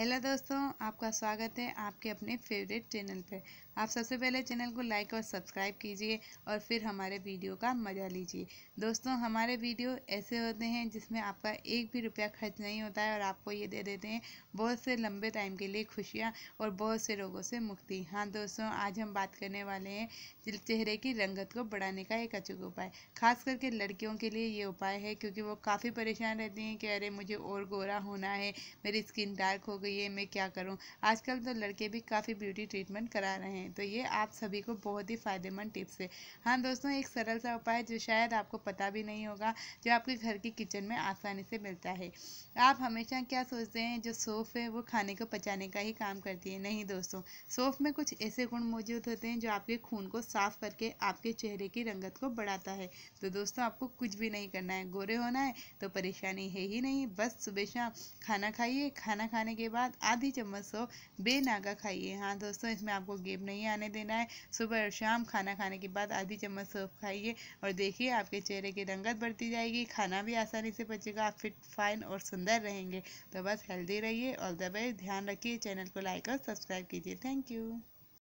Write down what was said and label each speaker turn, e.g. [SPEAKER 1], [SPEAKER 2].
[SPEAKER 1] hello दोस्तों आपका स्वागत है आपके अपने फेवरेट चैनल पे आप सबसे पहले चैनल को लाइक और सब्सक्राइब कीजिए और फिर हमारे वीडियो का मज़ा लीजिए दोस्तों हमारे वीडियो ऐसे होते हैं जिसमें आपका एक भी रुपया खर्च नहीं होता है और आपको ये दे देते हैं बहुत से लंबे टाइम के लिए खुशियाँ और बहुत से रोगों से मुक्ति हाँ दोस्तों आज हम बात करने वाले हैं चेहरे की रंगत को बढ़ाने का एक अचूक उपाय खास करके लड़कियों के लिए ये उपाय है क्योंकि वो काफ़ी परेशान रहती हैं कि अरे मुझे और गोरा होना है मेरी स्किन डार्क हो गई गई है मैं क्या करूँ आजकल तो लड़के भी काफ़ी ब्यूटी ट्रीटमेंट करा रहे हैं तो ये आप सभी को बहुत ही फ़ायदेमंद टिप्स है हाँ दोस्तों एक सरल सा उपाय जो शायद आपको पता भी नहीं होगा जो आपके घर की किचन में आसानी से मिलता है आप हमेशा क्या सोचते हैं जो सोफ़ है वो खाने को पचाने का ही काम करती है नहीं दोस्तों सोफ़ में कुछ ऐसे गुण मौजूद होते हैं जो आपके खून को साफ करके आपके चेहरे की रंगत को बढ़ाता है तो दोस्तों आपको कुछ भी नहीं करना है गोरे होना है तो परेशानी है ही नहीं बस सुबह शाम खाना खाइए खाना खाने के बाद बाद आधी चम्मच सो तो बेनागा खाइए हाँ दोस्तों इसमें आपको गेप नहीं आने देना है सुबह और शाम खाना खाने के बाद आधी चम्मच सोफ खाइए और देखिए आपके चेहरे की रंगत बढ़ती जाएगी खाना भी आसानी से बचेगा आप फिट फाइन और सुंदर रहेंगे तो बस हेल्दी रहिए ऑल द बेस्ट ध्यान रखिए चैनल को लाइक और सब्सक्राइब कीजिए थैंक यू